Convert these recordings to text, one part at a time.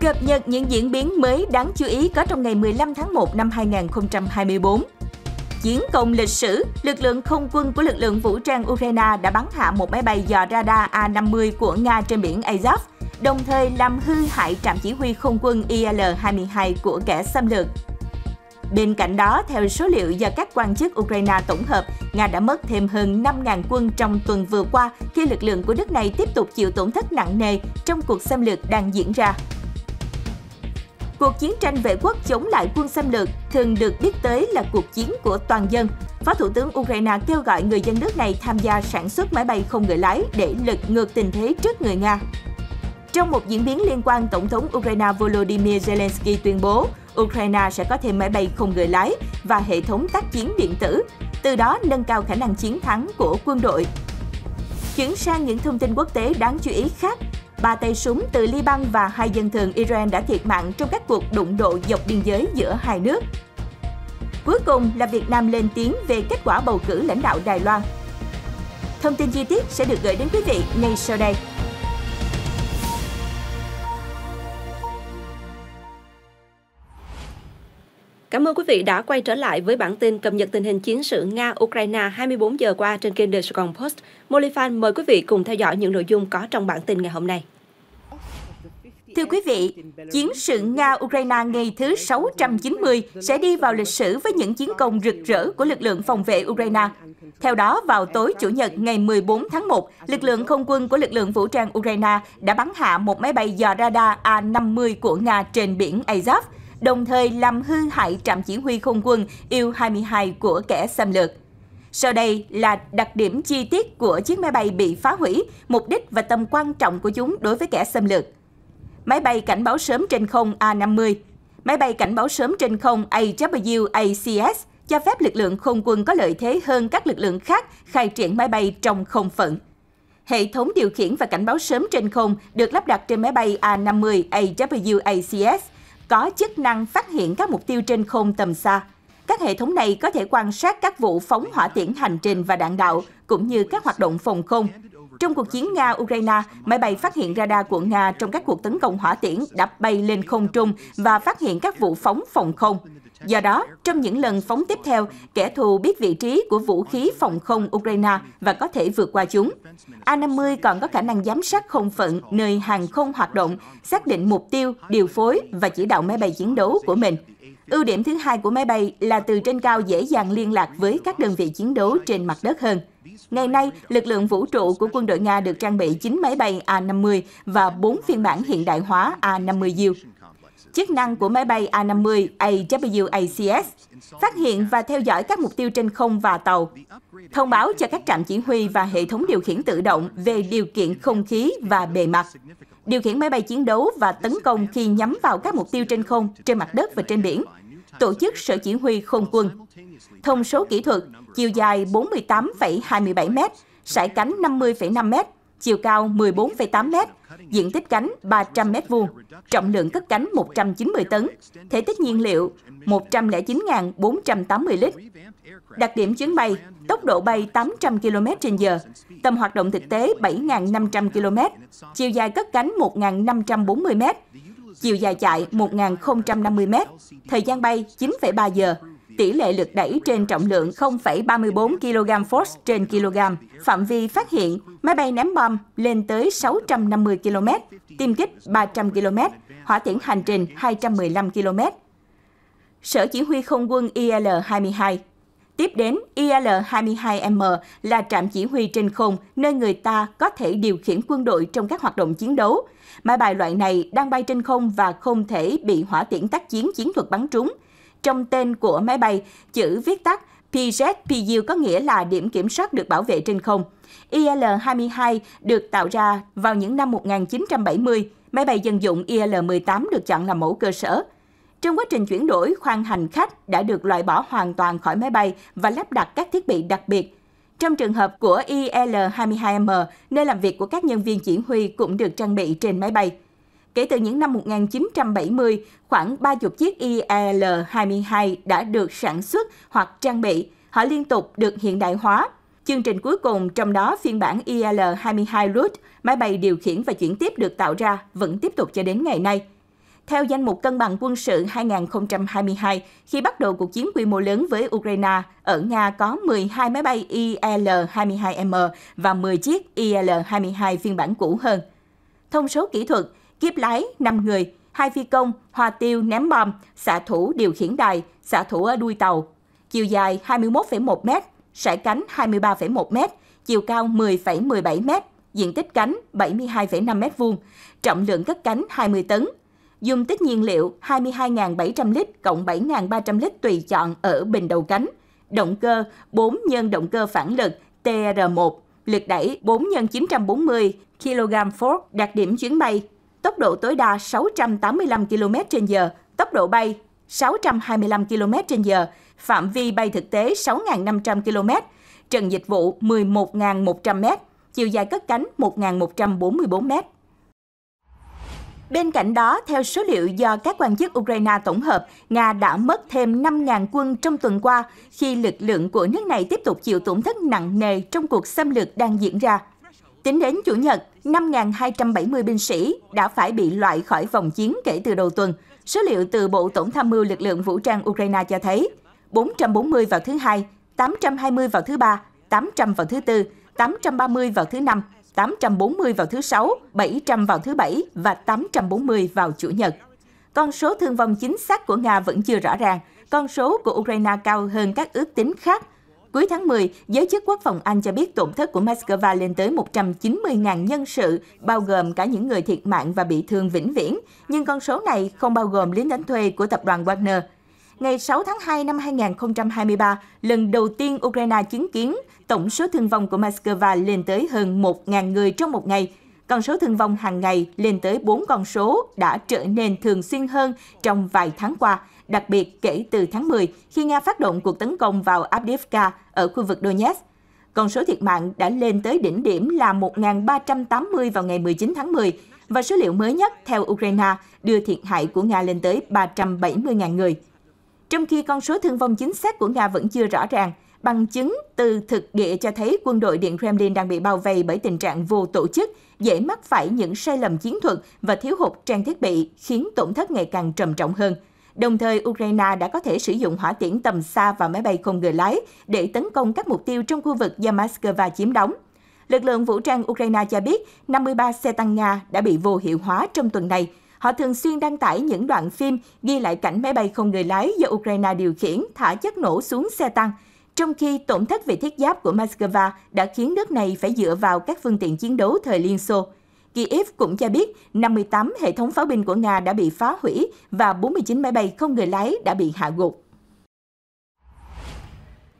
Cập nhật những diễn biến mới đáng chú ý có trong ngày 15 tháng 1 năm 2024. Chiến công lịch sử, lực lượng không quân của lực lượng vũ trang Ukraine đã bắn hạ một máy bay dò radar A-50 của Nga trên biển Azov, đồng thời làm hư hại trạm chỉ huy không quân IL-22 của kẻ xâm lược. Bên cạnh đó, theo số liệu do các quan chức Ukraine tổng hợp, Nga đã mất thêm hơn 5.000 quân trong tuần vừa qua khi lực lượng của nước này tiếp tục chịu tổn thất nặng nề trong cuộc xâm lược đang diễn ra. Cuộc chiến tranh vệ quốc chống lại quân xâm lược thường được biết tới là cuộc chiến của toàn dân. Phó Thủ tướng Ukraine kêu gọi người dân nước này tham gia sản xuất máy bay không người lái để lật ngược tình thế trước người Nga. Trong một diễn biến liên quan, Tổng thống Ukraine Volodymyr Zelensky tuyên bố Ukraine sẽ có thêm máy bay không người lái và hệ thống tác chiến điện tử, từ đó nâng cao khả năng chiến thắng của quân đội. Chuyển sang những thông tin quốc tế đáng chú ý khác, ba tay súng từ Liban và hai dân thường Iran đã thiệt mạng trong các cuộc đụng độ dọc biên giới giữa hai nước. Cuối cùng là Việt Nam lên tiếng về kết quả bầu cử lãnh đạo Đài Loan. Thông tin chi tiết sẽ được gửi đến quý vị ngay sau đây. Cảm ơn quý vị đã quay trở lại với bản tin cập nhật tình hình chiến sự Nga-Ukraine 24 giờ qua trên kênh The Sài Gòn Post. Molifan mời quý vị cùng theo dõi những nội dung có trong bản tin ngày hôm nay. Thưa quý vị, chiến sự Nga-Ukraine ngày thứ 690 sẽ đi vào lịch sử với những chiến công rực rỡ của lực lượng phòng vệ Ukraine. Theo đó, vào tối Chủ nhật ngày 14 tháng 1, lực lượng không quân của lực lượng vũ trang Ukraine đã bắn hạ một máy bay dò radar A-50 của Nga trên biển Azov, đồng thời làm hư hại trạm chỉ huy không quân Il-22 của kẻ xâm lược. Sau đây là đặc điểm chi tiết của chiếc máy bay bị phá hủy, mục đích và tầm quan trọng của chúng đối với kẻ xâm lược máy bay cảnh báo sớm trên không A-50. Máy bay cảnh báo sớm trên không AWACS cho phép lực lượng không quân có lợi thế hơn các lực lượng khác khai triển máy bay trong không phận. Hệ thống điều khiển và cảnh báo sớm trên không được lắp đặt trên máy bay A-50 AWACS, có chức năng phát hiện các mục tiêu trên không tầm xa. Các hệ thống này có thể quan sát các vụ phóng hỏa tiễn hành trình và đạn đạo, cũng như các hoạt động phòng không, trong cuộc chiến Nga-Ukraine, máy bay phát hiện radar của Nga trong các cuộc tấn công hỏa tiễn đã bay lên không trung và phát hiện các vụ phóng phòng không. Do đó, trong những lần phóng tiếp theo, kẻ thù biết vị trí của vũ khí phòng không Ukraine và có thể vượt qua chúng. A-50 còn có khả năng giám sát không phận nơi hàng không hoạt động, xác định mục tiêu, điều phối và chỉ đạo máy bay chiến đấu của mình. Ưu điểm thứ hai của máy bay là từ trên cao dễ dàng liên lạc với các đơn vị chiến đấu trên mặt đất hơn. Ngày nay, lực lượng vũ trụ của quân đội Nga được trang bị 9 máy bay A-50 và 4 phiên bản hiện đại hóa A-50U. Chức năng của máy bay A-50 AWACS phát hiện và theo dõi các mục tiêu trên không và tàu, thông báo cho các trạm chỉ huy và hệ thống điều khiển tự động về điều kiện không khí và bề mặt, điều khiển máy bay chiến đấu và tấn công khi nhắm vào các mục tiêu trên không, trên mặt đất và trên biển, tổ chức sở chỉ huy không quân. Thông số kỹ thuật, chiều dài 48,27 m, sải cánh 50,5 m, chiều cao 14,8 m, diện tích cánh 300 m 2 trọng lượng cất cánh 190 tấn, thể tích nhiên liệu 109.480 lít. Đặc điểm chuyến bay, tốc độ bay 800 km h tầm hoạt động thực tế 7.500 km, chiều dài cất cánh 1.540 m, chiều dài chạy 1.050 m, thời gian bay 9,3 giờ, tỷ lệ lực đẩy trên trọng lượng 0,34 kg force trên kg. Phạm vi phát hiện, máy bay ném bom lên tới 650 km, tiêm kích 300 km, hỏa tiễn hành trình 215 km. Sở Chỉ huy Không quân IL-22 Tiếp đến, IL-22M là trạm chỉ huy trên không nơi người ta có thể điều khiển quân đội trong các hoạt động chiến đấu. Máy bay loại này đang bay trên không và không thể bị hỏa tiễn tác chiến chiến thuật bắn trúng – trong tên của máy bay, chữ viết tắt PJPU có nghĩa là điểm kiểm soát được bảo vệ trên không. IL-22 được tạo ra vào những năm 1970, máy bay dân dụng IL-18 được chọn làm mẫu cơ sở. Trong quá trình chuyển đổi, khoang hành khách đã được loại bỏ hoàn toàn khỏi máy bay và lắp đặt các thiết bị đặc biệt. Trong trường hợp của IL-22M, nơi làm việc của các nhân viên chỉ huy cũng được trang bị trên máy bay. Kể từ những năm 1970, khoảng 30 chiếc ial 22 đã được sản xuất hoặc trang bị. Họ liên tục được hiện đại hóa. Chương trình cuối cùng trong đó phiên bản IL-22 Root, máy bay điều khiển và chuyển tiếp được tạo ra, vẫn tiếp tục cho đến ngày nay. Theo danh mục cân bằng quân sự 2022, khi bắt đầu cuộc chiến quy mô lớn với Ukraine, ở Nga có 12 máy bay IL-22M và 10 chiếc IL-22 phiên bản cũ hơn. Thông số kỹ thuật, kiếp lái 5 người, hai phi công, hòa tiêu ném bom, xạ thủ điều khiển đài, xạ thủ ở đuôi tàu. Chiều dài 21,1 m, sải cánh 23,1 m, chiều cao 10,17 m, diện tích cánh 72,5 m vuông, trọng lượng cất cánh 20 tấn. Dung tích nhiên liệu 22.700 lít cộng 7.300 lít tùy chọn ở bình đầu cánh. Động cơ 4 nhân động cơ phản lực TR1, lực đẩy 4 nhân 940 kg Ford đặc điểm chuyến bay tốc độ tối đa 685 km h tốc độ bay 625 km h phạm vi bay thực tế 6.500 km, trần dịch vụ 11.100 m, chiều dài cất cánh 1.144 m. Bên cạnh đó, theo số liệu do các quan chức Ukraine tổng hợp, Nga đã mất thêm 5.000 quân trong tuần qua khi lực lượng của nước này tiếp tục chịu tổn thất nặng nề trong cuộc xâm lược đang diễn ra. Tính đến Chủ nhật, 5.270 binh sĩ đã phải bị loại khỏi vòng chiến kể từ đầu tuần. Số liệu từ Bộ Tổng tham mưu lực lượng vũ trang Ukraine cho thấy 440 vào thứ hai, 820 vào thứ ba, 800 vào thứ tư, 830 vào thứ năm, 840 vào thứ sáu, 700 vào thứ bảy và 840 vào chủ nhật. Con số thương vong chính xác của Nga vẫn chưa rõ ràng, con số của Ukraine cao hơn các ước tính khác – Cuối tháng 10, giới chức quốc phòng Anh cho biết tổn thất của Moscow lên tới 190.000 nhân sự, bao gồm cả những người thiệt mạng và bị thương vĩnh viễn, nhưng con số này không bao gồm lính đánh thuê của tập đoàn Wagner. Ngày 6 tháng 2 năm 2023, lần đầu tiên Ukraine chứng kiến tổng số thương vong của Moscow lên tới hơn 1.000 người trong một ngày. Con số thương vong hàng ngày lên tới 4 con số đã trở nên thường xuyên hơn trong vài tháng qua, đặc biệt kể từ tháng 10 khi Nga phát động cuộc tấn công vào Avdiivka ở khu vực Donetsk. con số thiệt mạng đã lên tới đỉnh điểm là 1.380 vào ngày 19 tháng 10 và số liệu mới nhất theo Ukraine đưa thiệt hại của Nga lên tới 370.000 người. Trong khi con số thương vong chính xác của Nga vẫn chưa rõ ràng, bằng chứng từ thực địa cho thấy quân đội Điện Kremlin đang bị bao vây bởi tình trạng vô tổ chức, dễ mắc phải những sai lầm chiến thuật và thiếu hụt trang thiết bị khiến tổn thất ngày càng trầm trọng hơn – Đồng thời, Ukraine đã có thể sử dụng hỏa tiễn tầm xa và máy bay không người lái để tấn công các mục tiêu trong khu vực do Moscow chiếm đóng. Lực lượng vũ trang Ukraine cho biết 53 xe tăng Nga đã bị vô hiệu hóa trong tuần này. Họ thường xuyên đăng tải những đoạn phim ghi lại cảnh máy bay không người lái do Ukraine điều khiển thả chất nổ xuống xe tăng, trong khi tổn thất về thiết giáp của Moscow đã khiến nước này phải dựa vào các phương tiện chiến đấu thời Liên Xô. Kiev cũng cho biết 58 hệ thống pháo binh của Nga đã bị phá hủy và 49 máy bay không người lái đã bị hạ gục.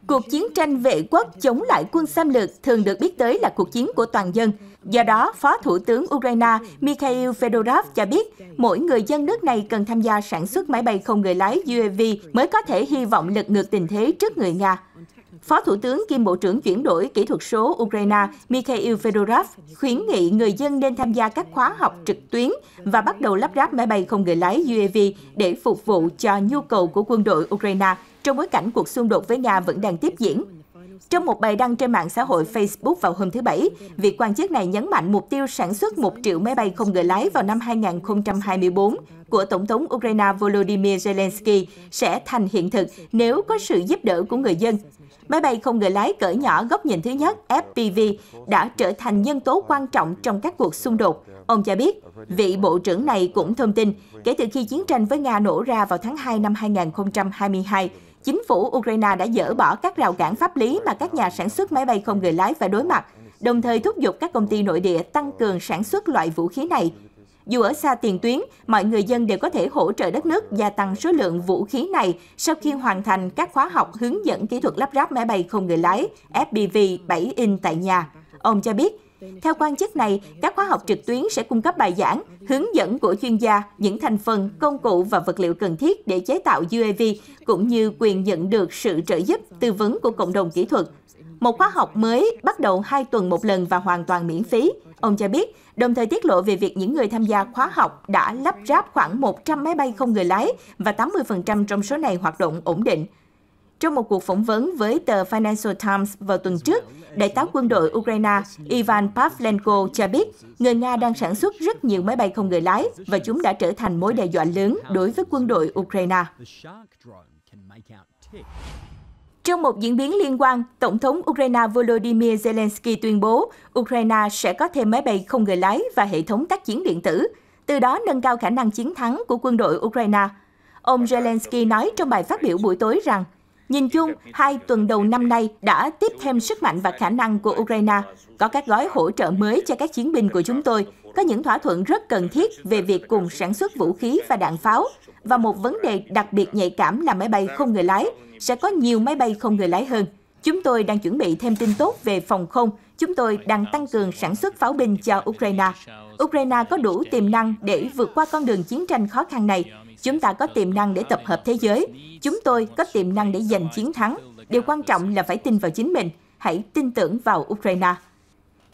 Cuộc chiến tranh vệ quốc chống lại quân xâm lược thường được biết tới là cuộc chiến của toàn dân. Do đó, Phó Thủ tướng Ukraine Mikhail Fedorov cho biết mỗi người dân nước này cần tham gia sản xuất máy bay không người lái UAV mới có thể hy vọng lật ngược tình thế trước người Nga. Phó Thủ tướng kiêm Bộ trưởng chuyển đổi kỹ thuật số Ukraine Mikhail Fedorov khuyến nghị người dân nên tham gia các khóa học trực tuyến và bắt đầu lắp ráp máy bay không người lái UAV để phục vụ cho nhu cầu của quân đội Ukraine trong bối cảnh cuộc xung đột với Nga vẫn đang tiếp diễn. Trong một bài đăng trên mạng xã hội Facebook vào hôm thứ Bảy, vị quan chức này nhấn mạnh mục tiêu sản xuất 1 triệu máy bay không người lái vào năm 2024 của Tổng thống Ukraine Volodymyr Zelensky sẽ thành hiện thực nếu có sự giúp đỡ của người dân. Máy bay không người lái cỡ nhỏ góc nhìn thứ nhất FPV đã trở thành nhân tố quan trọng trong các cuộc xung đột. Ông cho biết, vị bộ trưởng này cũng thông tin, kể từ khi chiến tranh với Nga nổ ra vào tháng 2 năm 2022, chính phủ Ukraine đã dỡ bỏ các rào cản pháp lý mà các nhà sản xuất máy bay không người lái phải đối mặt, đồng thời thúc giục các công ty nội địa tăng cường sản xuất loại vũ khí này. Dù ở xa tiền tuyến, mọi người dân đều có thể hỗ trợ đất nước gia tăng số lượng vũ khí này sau khi hoàn thành các khóa học hướng dẫn kỹ thuật lắp ráp máy bay không người lái FPV 7 in tại nhà. Ông cho biết, theo quan chức này, các khóa học trực tuyến sẽ cung cấp bài giảng, hướng dẫn của chuyên gia, những thành phần, công cụ và vật liệu cần thiết để chế tạo UAV, cũng như quyền nhận được sự trợ giúp, tư vấn của cộng đồng kỹ thuật. Một khóa học mới bắt đầu hai tuần một lần và hoàn toàn miễn phí. Ông cho biết, đồng thời tiết lộ về việc những người tham gia khóa học đã lắp ráp khoảng 100 máy bay không người lái và 80% trong số này hoạt động ổn định. Trong một cuộc phỏng vấn với tờ Financial Times vào tuần trước, đại tá quân đội Ukraine Ivan Pavlenko cho biết người Nga đang sản xuất rất nhiều máy bay không người lái và chúng đã trở thành mối đe dọa lớn đối với quân đội Ukraine. Trong một diễn biến liên quan, Tổng thống Ukraine Volodymyr Zelensky tuyên bố Ukraine sẽ có thêm máy bay không người lái và hệ thống tác chiến điện tử, từ đó nâng cao khả năng chiến thắng của quân đội Ukraine. Ông Zelensky nói trong bài phát biểu buổi tối rằng, nhìn chung, hai tuần đầu năm nay đã tiếp thêm sức mạnh và khả năng của Ukraine, có các gói hỗ trợ mới cho các chiến binh của chúng tôi có những thỏa thuận rất cần thiết về việc cùng sản xuất vũ khí và đạn pháo, và một vấn đề đặc biệt nhạy cảm là máy bay không người lái, sẽ có nhiều máy bay không người lái hơn. Chúng tôi đang chuẩn bị thêm tin tốt về phòng không. Chúng tôi đang tăng cường sản xuất pháo binh cho Ukraine. Ukraine có đủ tiềm năng để vượt qua con đường chiến tranh khó khăn này. Chúng ta có tiềm năng để tập hợp thế giới. Chúng tôi có tiềm năng để giành chiến thắng. Điều quan trọng là phải tin vào chính mình. Hãy tin tưởng vào Ukraine.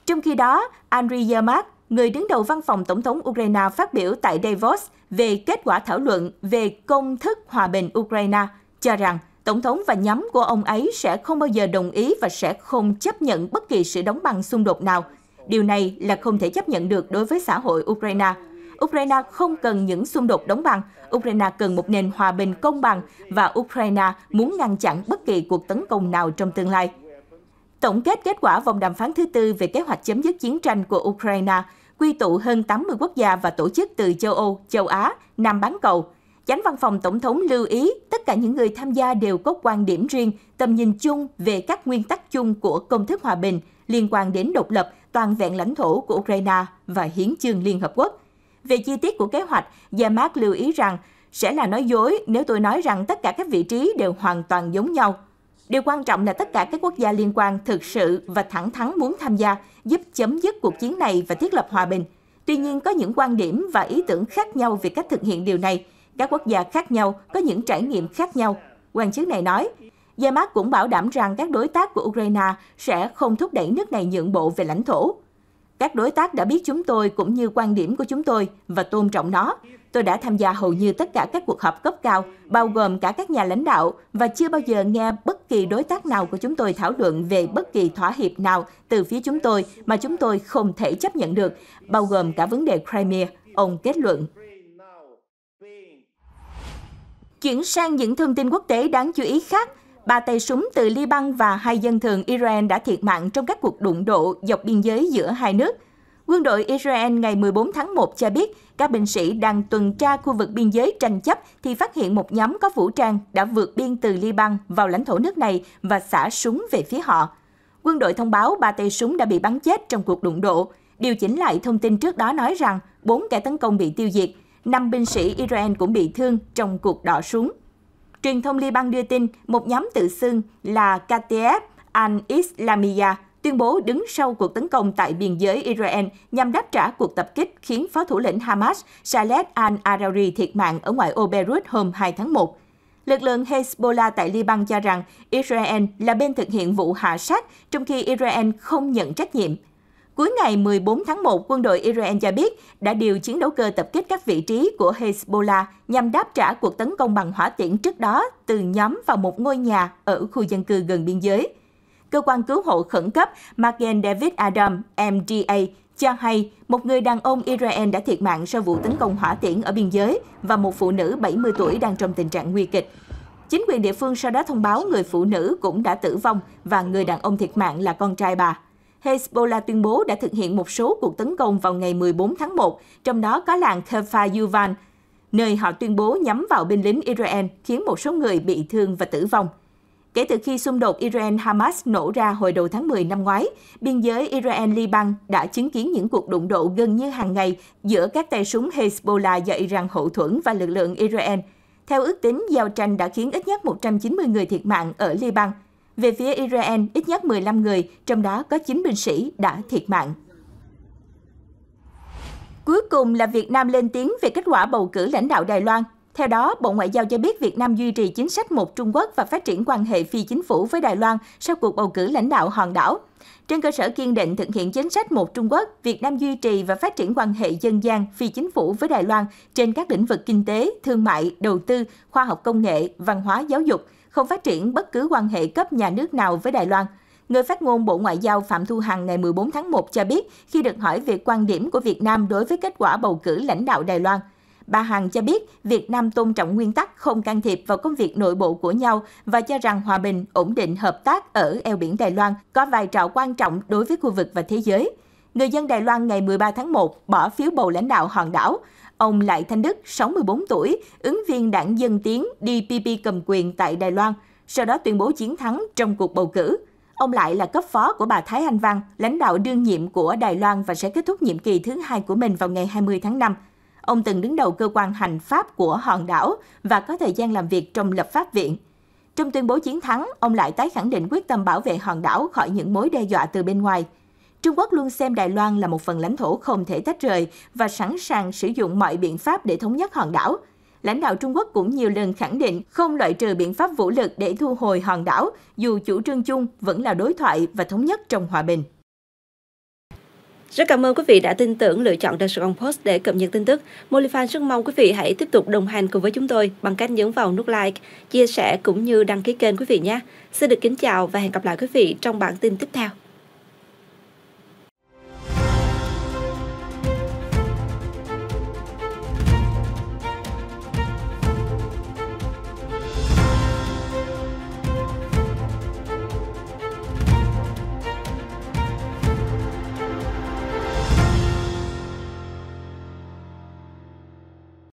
Trong khi đó, Andriy Yermak, người đứng đầu văn phòng Tổng thống Ukraine phát biểu tại Davos về kết quả thảo luận về công thức hòa bình Ukraine, cho rằng Tổng thống và nhóm của ông ấy sẽ không bao giờ đồng ý và sẽ không chấp nhận bất kỳ sự đóng băng xung đột nào. Điều này là không thể chấp nhận được đối với xã hội Ukraine. Ukraine không cần những xung đột đóng băng, Ukraine cần một nền hòa bình công bằng và Ukraine muốn ngăn chặn bất kỳ cuộc tấn công nào trong tương lai. Tổng kết kết quả vòng đàm phán thứ tư về kế hoạch chấm dứt chiến tranh của Ukraine, quy tụ hơn 80 quốc gia và tổ chức từ châu Âu, châu Á, Nam bán cầu. Chánh văn phòng Tổng thống lưu ý tất cả những người tham gia đều có quan điểm riêng, tầm nhìn chung về các nguyên tắc chung của công thức hòa bình liên quan đến độc lập, toàn vẹn lãnh thổ của Ukraine và hiến chương Liên Hợp Quốc. Về chi tiết của kế hoạch, Yamak lưu ý rằng sẽ là nói dối nếu tôi nói rằng tất cả các vị trí đều hoàn toàn giống nhau – Điều quan trọng là tất cả các quốc gia liên quan thực sự và thẳng thắn muốn tham gia, giúp chấm dứt cuộc chiến này và thiết lập hòa bình. Tuy nhiên, có những quan điểm và ý tưởng khác nhau về cách thực hiện điều này. Các quốc gia khác nhau có những trải nghiệm khác nhau. Quan chức này nói, Yamaha cũng bảo đảm rằng các đối tác của Ukraine sẽ không thúc đẩy nước này nhượng bộ về lãnh thổ. Các đối tác đã biết chúng tôi cũng như quan điểm của chúng tôi và tôn trọng nó. Tôi đã tham gia hầu như tất cả các cuộc họp cấp cao, bao gồm cả các nhà lãnh đạo và chưa bao giờ nghe bất kỳ đối tác nào của chúng tôi thảo luận về bất kỳ thỏa hiệp nào từ phía chúng tôi mà chúng tôi không thể chấp nhận được, bao gồm cả vấn đề Crimea, ông kết luận. Chuyển sang những thông tin quốc tế đáng chú ý khác, ba tay súng từ Liban và hai dân thường Iran đã thiệt mạng trong các cuộc đụng độ dọc biên giới giữa hai nước. Quân đội Israel ngày 14 tháng 1 cho biết các binh sĩ đang tuần tra khu vực biên giới tranh chấp thì phát hiện một nhóm có vũ trang đã vượt biên từ Liban vào lãnh thổ nước này và xả súng về phía họ. Quân đội thông báo ba tay súng đã bị bắn chết trong cuộc đụng độ, điều chỉnh lại thông tin trước đó nói rằng bốn kẻ tấn công bị tiêu diệt, năm binh sĩ Israel cũng bị thương trong cuộc đọ súng. Truyền thông Liban đưa tin một nhóm tự xưng là KTF al-Islamiyah tuyên bố đứng sau cuộc tấn công tại biên giới Israel nhằm đáp trả cuộc tập kích khiến phó thủ lĩnh Hamas Saleh al-Arawi thiệt mạng ở ngoại ô Beirut hôm 2 tháng 1. Lực lượng Hezbollah tại Liban cho rằng Israel là bên thực hiện vụ hạ sát, trong khi Israel không nhận trách nhiệm. Cuối ngày 14 tháng 1, quân đội Israel cho biết đã điều chiến đấu cơ tập kích các vị trí của Hezbollah nhằm đáp trả cuộc tấn công bằng hỏa tiễn trước đó từ nhóm vào một ngôi nhà ở khu dân cư gần biên giới. Cơ quan cứu hộ khẩn cấp Magen David Adam, MDA, cho hay một người đàn ông Israel đã thiệt mạng sau vụ tấn công hỏa tiễn ở biên giới và một phụ nữ 70 tuổi đang trong tình trạng nguy kịch. Chính quyền địa phương sau đó thông báo người phụ nữ cũng đã tử vong và người đàn ông thiệt mạng là con trai bà. Hezbollah tuyên bố đã thực hiện một số cuộc tấn công vào ngày 14 tháng 1, trong đó có làng Kfar Yuval, nơi họ tuyên bố nhắm vào binh lính Israel, khiến một số người bị thương và tử vong. Kể từ khi xung đột Israel-Hamas nổ ra hồi đầu tháng 10 năm ngoái, biên giới Israel-Liban đã chứng kiến những cuộc đụng độ gần như hàng ngày giữa các tay súng Hezbollah và Iran hậu thuẫn và lực lượng Israel. Theo ước tính, giao tranh đã khiến ít nhất 190 người thiệt mạng ở Liban. Về phía Israel, ít nhất 15 người, trong đó có 9 binh sĩ đã thiệt mạng. Cuối cùng là Việt Nam lên tiếng về kết quả bầu cử lãnh đạo Đài Loan. Theo đó, Bộ Ngoại giao cho biết Việt Nam duy trì chính sách một Trung Quốc và phát triển quan hệ phi chính phủ với Đài Loan sau cuộc bầu cử lãnh đạo hòn đảo. Trên cơ sở kiên định thực hiện chính sách một Trung Quốc, Việt Nam duy trì và phát triển quan hệ dân gian phi chính phủ với Đài Loan trên các lĩnh vực kinh tế, thương mại, đầu tư, khoa học công nghệ, văn hóa giáo dục – không phát triển bất cứ quan hệ cấp nhà nước nào với Đài Loan. Người phát ngôn Bộ Ngoại giao Phạm Thu Hằng ngày 14 tháng 1 cho biết khi được hỏi về quan điểm của Việt Nam đối với kết quả bầu cử lãnh đạo Đài Loan. Bà Hằng cho biết Việt Nam tôn trọng nguyên tắc không can thiệp vào công việc nội bộ của nhau và cho rằng hòa bình, ổn định, hợp tác ở eo biển Đài Loan có vai trò quan trọng đối với khu vực và thế giới. Người dân Đài Loan ngày 13 tháng 1 bỏ phiếu bầu lãnh đạo hòn đảo. Ông Lại Thanh Đức, 64 tuổi, ứng viên đảng Dân Tiến DPP cầm quyền tại Đài Loan, sau đó tuyên bố chiến thắng trong cuộc bầu cử. Ông Lại là cấp phó của bà Thái Anh Văn, lãnh đạo đương nhiệm của Đài Loan và sẽ kết thúc nhiệm kỳ thứ hai của mình vào ngày 20 tháng 5. Ông từng đứng đầu cơ quan hành pháp của hòn đảo và có thời gian làm việc trong lập pháp viện. Trong tuyên bố chiến thắng, ông lại tái khẳng định quyết tâm bảo vệ hòn đảo khỏi những mối đe dọa từ bên ngoài – Trung Quốc luôn xem Đài Loan là một phần lãnh thổ không thể tách rời và sẵn sàng sử dụng mọi biện pháp để thống nhất hòn đảo. Lãnh đạo Trung Quốc cũng nhiều lần khẳng định không loại trừ biện pháp vũ lực để thu hồi hòn đảo, dù chủ trương chung vẫn là đối thoại và thống nhất trong hòa bình. Rất cảm ơn quý vị đã tin tưởng lựa chọn The Saigon Post để cập nhật tin tức. Molifan rất mong quý vị hãy tiếp tục đồng hành cùng với chúng tôi bằng cách nhấn vào nút like, chia sẻ cũng như đăng ký kênh quý vị nhé. Xin được kính chào và hẹn gặp lại quý vị trong bản tin tiếp theo.